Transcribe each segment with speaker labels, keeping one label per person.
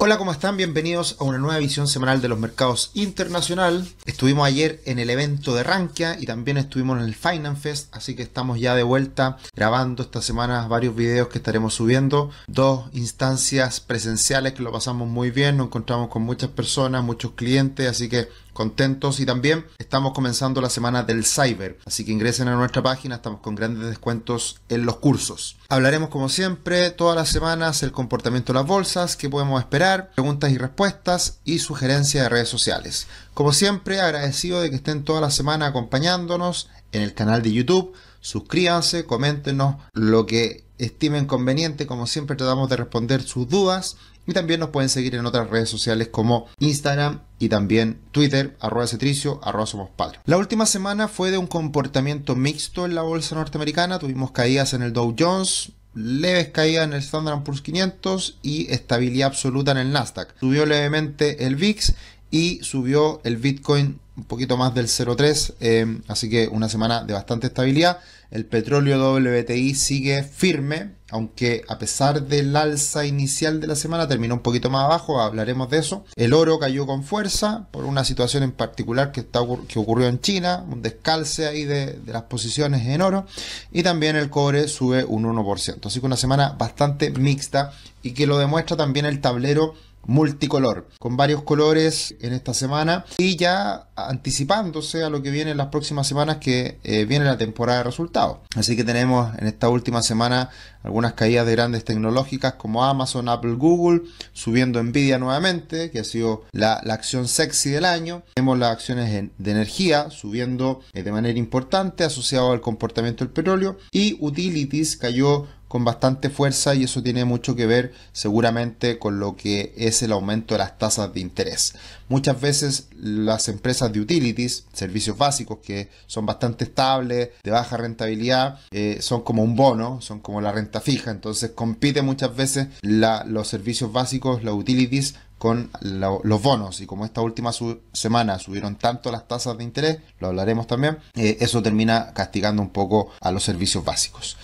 Speaker 1: Hola, ¿cómo están? Bienvenidos a una nueva visión semanal de los mercados internacional. Estuvimos ayer en el evento de Rankia y también estuvimos en el Finance Fest, así que estamos ya de vuelta grabando esta semana varios videos que estaremos subiendo. Dos instancias presenciales que lo pasamos muy bien, nos encontramos con muchas personas, muchos clientes, así que contentos y también estamos comenzando la semana del cyber, así que ingresen a nuestra página, estamos con grandes descuentos en los cursos. Hablaremos como siempre todas las semanas el comportamiento de las bolsas, qué podemos esperar, preguntas y respuestas y sugerencias de redes sociales. Como siempre, agradecido de que estén toda la semana acompañándonos en el canal de YouTube. Suscríbanse, coméntenos lo que estimen conveniente. Como siempre, tratamos de responder sus dudas. Y también nos pueden seguir en otras redes sociales como Instagram y también Twitter, arroba cetricio, arroba somos padres. La última semana fue de un comportamiento mixto en la bolsa norteamericana, tuvimos caídas en el Dow Jones, leves caídas en el Standard Poor's 500 y estabilidad absoluta en el Nasdaq. Subió levemente el VIX y subió el Bitcoin un poquito más del 0.3, eh, así que una semana de bastante estabilidad. El petróleo WTI sigue firme, aunque a pesar del alza inicial de la semana terminó un poquito más abajo, hablaremos de eso. El oro cayó con fuerza por una situación en particular que, que ocurrió en China, un descalce ahí de, de las posiciones en oro. Y también el cobre sube un 1%. Así que una semana bastante mixta y que lo demuestra también el tablero multicolor, con varios colores en esta semana y ya anticipándose a lo que viene en las próximas semanas que eh, viene la temporada de resultados. Así que tenemos en esta última semana algunas caídas de grandes tecnológicas como Amazon, Apple, Google, subiendo Nvidia nuevamente, que ha sido la, acción sexy del año. Tenemos las acciones de energía subiendo eh, de manera importante, asociado al comportamiento del petróleo y utilities cayó con bastante fuerza y eso tiene mucho que ver seguramente con lo que es el aumento de las tasas de interés. Muchas veces las empresas de utilities, servicios básicos que son bastante estables, de baja rentabilidad, eh, son como un bono, son como la renta fija, entonces compite muchas veces los servicios básicos, los utilities con los bonos y como esta última semana subieron tanto las tasas de interés, lo hablaremos también, eh, eso termina castigando un poco a los servicios básicos.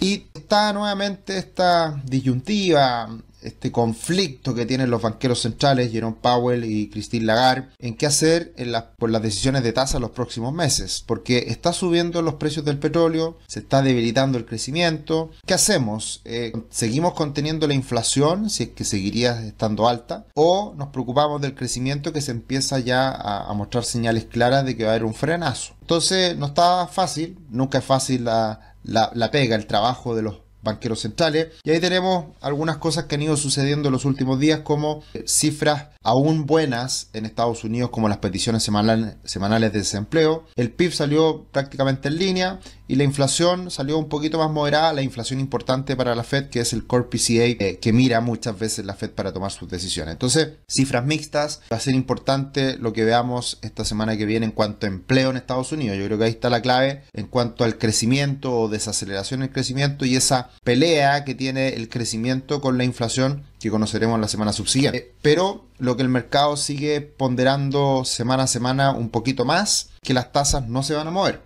Speaker 1: Y está nuevamente esta disyuntiva, este conflicto que tienen los banqueros centrales, Jerome Powell y Christine Lagarde, en qué hacer por las decisiones de tasa los próximos meses, porque está subiendo los precios del petróleo, se está debilitando el crecimiento. ¿Qué hacemos? Eh, ¿Seguimos conteniendo la inflación, si es que seguiría estando alta? ¿O nos preocupamos del crecimiento que se empieza ya a, a mostrar señales claras de que va a haber un frenazo? Entonces, no está fácil, nunca es fácil la, la, pega, el trabajo de los banqueros centrales. Y ahí tenemos algunas cosas que han ido sucediendo en los últimos días, como eh, cifras aún buenas en Estados Unidos, como las peticiones semanales de desempleo. El PIB salió prácticamente en línea y la inflación salió un poquito más moderada, la inflación importante para la Fed, que es el core PCA, eh, que mira muchas veces la Fed para tomar sus decisiones. Entonces, cifras mixtas, va a ser importante lo que veamos esta semana que viene en cuanto a empleo en Estados Unidos. Yo creo que ahí está la clave en cuanto al crecimiento o desaceleración del crecimiento y esa pelea que tiene el crecimiento con la inflación que conoceremos la semana subsiguiente. Eh, pero lo que el mercado sigue ponderando semana a semana un poquito más, que las tasas no se van a mover.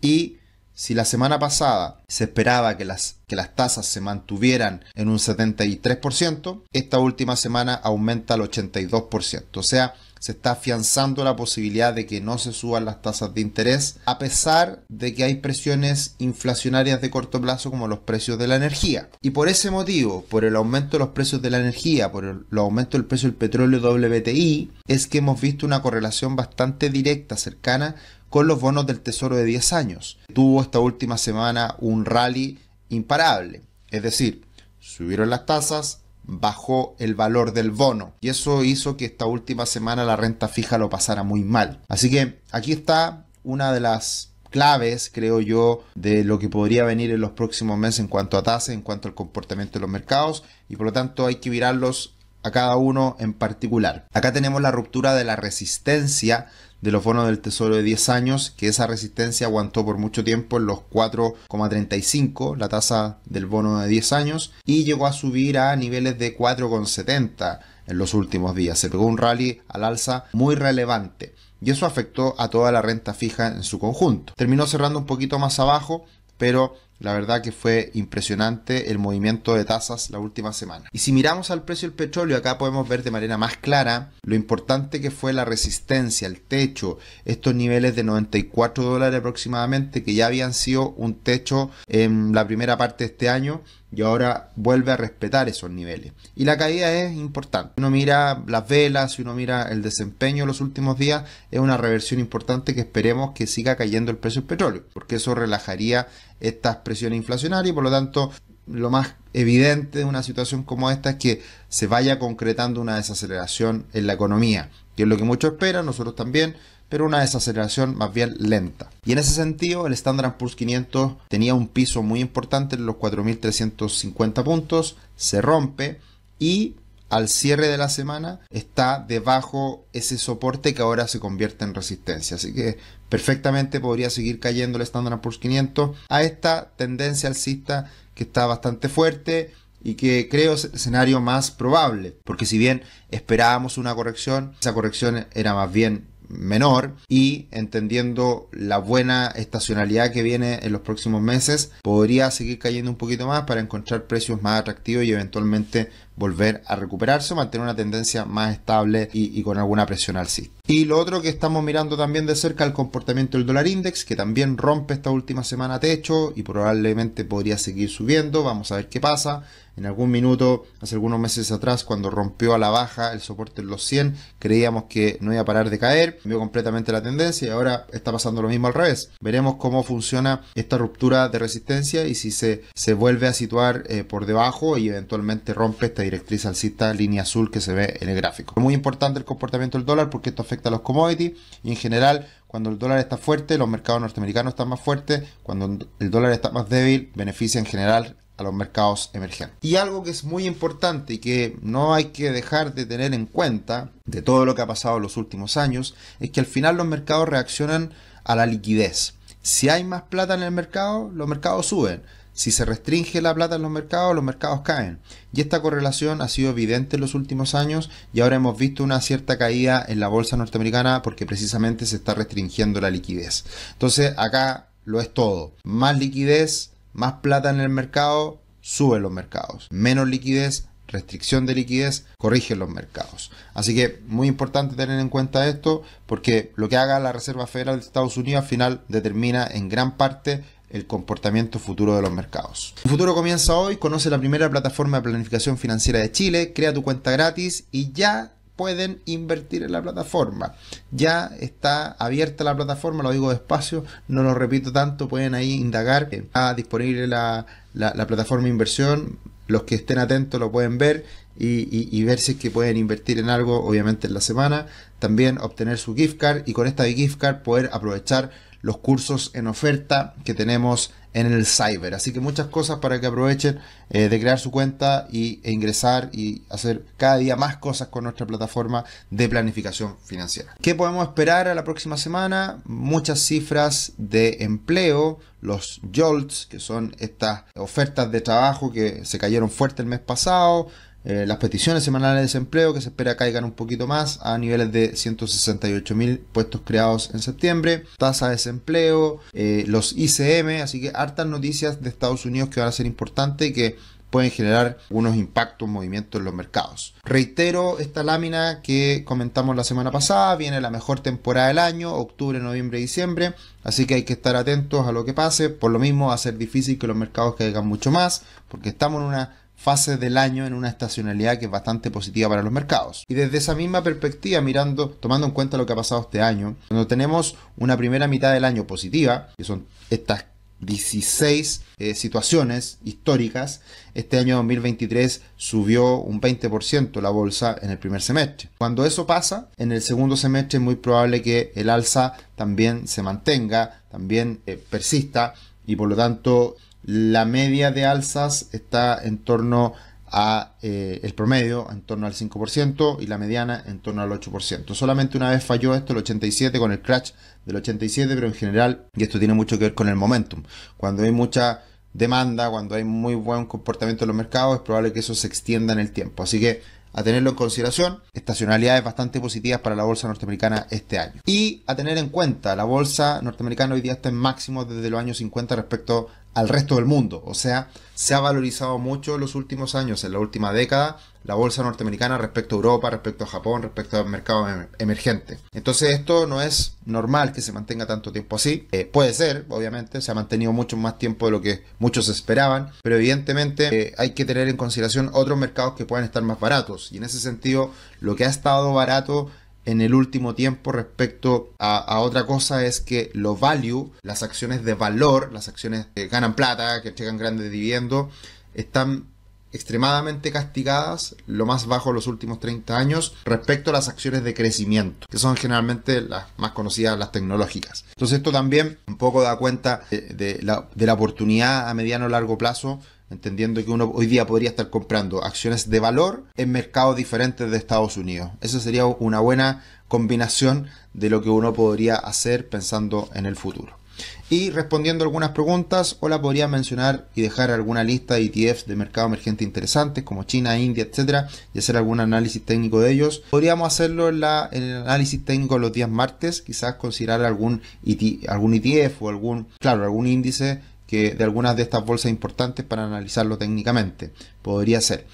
Speaker 1: Y si la semana pasada se esperaba que las, que las tasas se mantuvieran en un 73%, esta última semana aumenta al 82%. O sea, se está afianzando la posibilidad de que no se suban las tasas de interés, a pesar de que hay presiones inflacionarias de corto plazo como los precios de la energía. Y por ese motivo, por el aumento de los precios de la energía, por el aumento del precio del petróleo WTI, es que hemos visto una correlación bastante directa, cercana, con los bonos del Tesoro de 10 años. Tuvo esta última semana un rally imparable, es decir, subieron las tasas, bajó el valor del bono y eso hizo que esta última semana la renta fija lo pasara muy mal. Así que aquí está una de las claves, creo yo, de lo que podría venir en los próximos meses en cuanto a tasas, en cuanto al comportamiento de los mercados y por lo tanto hay que mirarlos a cada uno en particular. Acá tenemos la ruptura de la resistencia de los bonos del Tesoro de 10 años, que esa resistencia aguantó por mucho tiempo en los 4,35, la tasa del bono de 10 años, y llegó a subir a niveles de 4,70 en los últimos días. Se pegó un rally al alza muy relevante. Y eso afectó a toda la renta fija en su conjunto. Terminó cerrando un poquito más abajo, pero la verdad que fue impresionante el movimiento de tasas la última semana. Y si miramos al precio del petróleo, acá podemos ver de manera más clara lo importante que fue la resistencia, el techo, estos niveles de 94 dólares aproximadamente que ya habían sido un techo en la primera parte de este año y ahora vuelve a respetar esos niveles. Y la caída es importante. Si uno mira las velas, si uno mira el desempeño en los últimos días, es una reversión importante que esperemos que siga cayendo el precio del petróleo, porque eso relajaría estas presiones inflacionarias y por lo tanto lo más evidente de una situación como esta es que se vaya concretando una desaceleración en la economía, que es lo que muchos esperan, nosotros también pero una desaceleración más bien lenta. Y en ese sentido, el Standard Poor's 500 tenía un piso muy importante en los 4.350 puntos, se rompe y al cierre de la semana está debajo ese soporte que ahora se convierte en resistencia. Así que perfectamente podría seguir cayendo el Standard Poor's 500 a esta tendencia alcista que está bastante fuerte y que creo es el escenario más probable, porque si bien esperábamos una corrección, esa corrección era más bien menor y entendiendo la buena estacionalidad que viene en los próximos meses, podría seguir cayendo un poquito más para encontrar precios más atractivos y eventualmente volver a recuperarse, mantener una tendencia más estable y, con alguna presión al alcista. Y lo otro que estamos mirando también de cerca el comportamiento del dólar index, que también rompe esta última semana techo y probablemente podría seguir subiendo. Vamos a ver qué pasa. En algún minuto, hace algunos meses atrás, cuando rompió a la baja el soporte en los 100, creíamos que no iba a parar de caer, vio completamente la tendencia y ahora está pasando lo mismo al revés. Veremos cómo funciona esta ruptura de resistencia y si se, se vuelve a situar eh, por debajo y eventualmente rompe esta directriz alcista línea azul que se ve en el gráfico. Muy importante el comportamiento del dólar porque esto afecta a los commodities y en general cuando el dólar está fuerte los mercados norteamericanos están más fuertes, cuando el dólar está más débil beneficia en general a los mercados emergentes. Y algo que es muy importante y que no hay que dejar de tener en cuenta de todo lo que ha pasado en los últimos años es que al final los mercados reaccionan a la liquidez. Si hay más plata en el mercado, los mercados suben. Si se restringe la plata en los mercados, los mercados caen. Y esta correlación ha sido evidente en los últimos años y ahora hemos visto una cierta caída en la bolsa norteamericana porque precisamente se está restringiendo la liquidez. Entonces acá lo es todo. Más liquidez, más plata en el mercado, suben los mercados. Menos liquidez, restricción de liquidez, corrigen los mercados. Así que muy importante tener en cuenta esto porque lo que haga la Reserva Federal de Estados Unidos al final determina en gran parte el comportamiento futuro de los mercados. El futuro comienza hoy, conoce la primera plataforma de planificación financiera de Chile, crea tu cuenta gratis y ya pueden invertir en la plataforma. Ya está abierta la plataforma, lo digo despacio, no lo repito tanto, pueden ahí indagar. Está disponible la, plataforma de inversión, los que estén atentos lo pueden ver y, ver si es que pueden invertir en algo, obviamente en la semana. También obtener su gift card y con esta gift card poder aprovechar los cursos en oferta que tenemos en el cyber. Así que muchas cosas para que aprovechen eh, de crear su cuenta y, e ingresar y hacer cada día más cosas con nuestra plataforma de planificación financiera. ¿Qué podemos esperar a la próxima semana? Muchas cifras de empleo, los jolts, que son estas ofertas de trabajo que se cayeron fuerte el mes pasado, eh, las peticiones semanales de desempleo que se espera caigan un poquito más a niveles de 168.000 puestos creados en septiembre, tasa de desempleo, eh, los ICM, así que hartas noticias de Estados Unidos que van a ser importantes y que pueden generar unos impactos, movimientos en los mercados. Reitero esta lámina que comentamos la semana pasada, viene la mejor temporada del año, octubre, noviembre, diciembre, así que hay que estar atentos a lo que pase, por lo mismo va a ser difícil que los mercados caigan mucho más, porque estamos en una fases del año en una estacionalidad que es bastante positiva para los mercados. Y desde esa misma perspectiva, mirando, tomando en cuenta lo que ha pasado este año, cuando tenemos una primera mitad del año positiva, que son estas 16 eh, situaciones históricas. Este año 2023 subió un 20% la bolsa en el primer semestre. Cuando eso pasa, en el segundo semestre es muy probable que el alza también se mantenga, también eh, persista y por lo tanto la media de alzas está en torno a eh, el promedio en torno al 5% y la mediana en torno al 8%. Solamente una vez falló esto el 87 con el crash del 87, pero en general, y esto tiene mucho que ver con el momentum, cuando hay mucha demanda, cuando hay muy buen comportamiento en los mercados, es probable que eso se extienda en el tiempo. Así que a tenerlo en consideración, estacionalidades bastante positivas para la bolsa norteamericana este año. Y a tener en cuenta, la bolsa norteamericana hoy día está en máximo desde los años 50 respecto al resto del mundo. O sea, se ha valorizado mucho en los últimos años, en la última década, la bolsa norteamericana respecto a Europa, respecto a Japón, respecto al mercado em, emergente. Entonces esto no es normal que se mantenga tanto tiempo así. Eh, puede ser, obviamente, se ha mantenido mucho más tiempo de lo que muchos esperaban, pero evidentemente eh, hay que tener en consideración otros mercados que pueden estar más baratos. Y en ese sentido, lo que ha estado barato en el último tiempo respecto a, otra cosa es que los value, las acciones de valor, las acciones que ganan plata, que llegan grandes dividendos, están extremadamente castigadas, lo más bajo los últimos 30 años, respecto a las acciones de crecimiento, que son generalmente las más conocidas, las tecnológicas. Entonces esto también un poco da cuenta eh, de, la, de la, oportunidad a mediano o largo plazo entendiendo que uno hoy día podría estar comprando acciones de valor en mercados diferentes de Estados Unidos. Eso sería una buena combinación de lo que uno podría hacer pensando en el futuro. Y respondiendo algunas preguntas, Hola podría mencionar y dejar alguna lista de ETFs de mercado emergente interesantes como China, India, etcétera, y hacer algún análisis técnico de ellos. Podríamos hacerlo en, la, el análisis técnico los días martes, quizás considerar algún, e algún ETF o algún, claro, algún índice que de algunas de estas bolsas importantes para analizarlo técnicamente. Podría ser.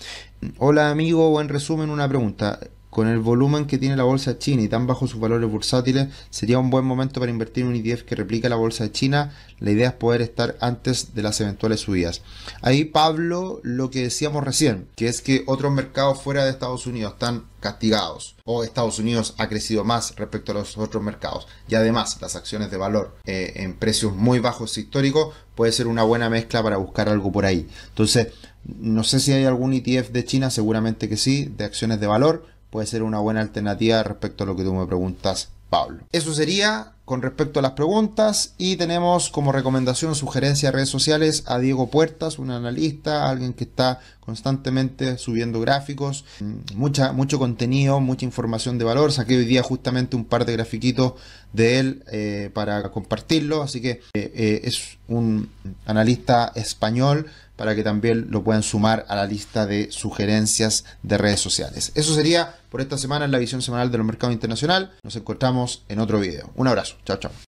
Speaker 1: Hola amigo, o en resumen una pregunta. Con el volumen que tiene la bolsa china y tan bajo sus valores bursátiles, sería un buen momento para invertir en un ETF que replica la bolsa de china. La idea es poder estar antes de las eventuales subidas. Ahí, Pablo, lo que decíamos recién, que es que otros mercados fuera de Estados Unidos están castigados o Estados Unidos ha crecido más respecto a los otros mercados y además las acciones de valor eh, en precios muy bajos históricos puede ser una buena mezcla para buscar algo por ahí entonces no sé si hay algún ETF de China seguramente que sí de acciones de valor puede ser una buena alternativa respecto a lo que tú me preguntas, Pablo. Eso sería con respecto a las preguntas y tenemos como recomendación, sugerencia a redes sociales a Diego Puertas, un analista, alguien que está constantemente subiendo gráficos, mm, mucha, mucho contenido, mucha información de valor. Saqué hoy día justamente un par de grafiquitos de él eh, para compartirlo, así que eh, eh, es un analista español para que también lo puedan sumar a la lista de sugerencias de redes sociales. Eso sería por esta semana en la visión semanal de los mercados internacional. Nos encontramos en otro video. Un abrazo. Chao, chao.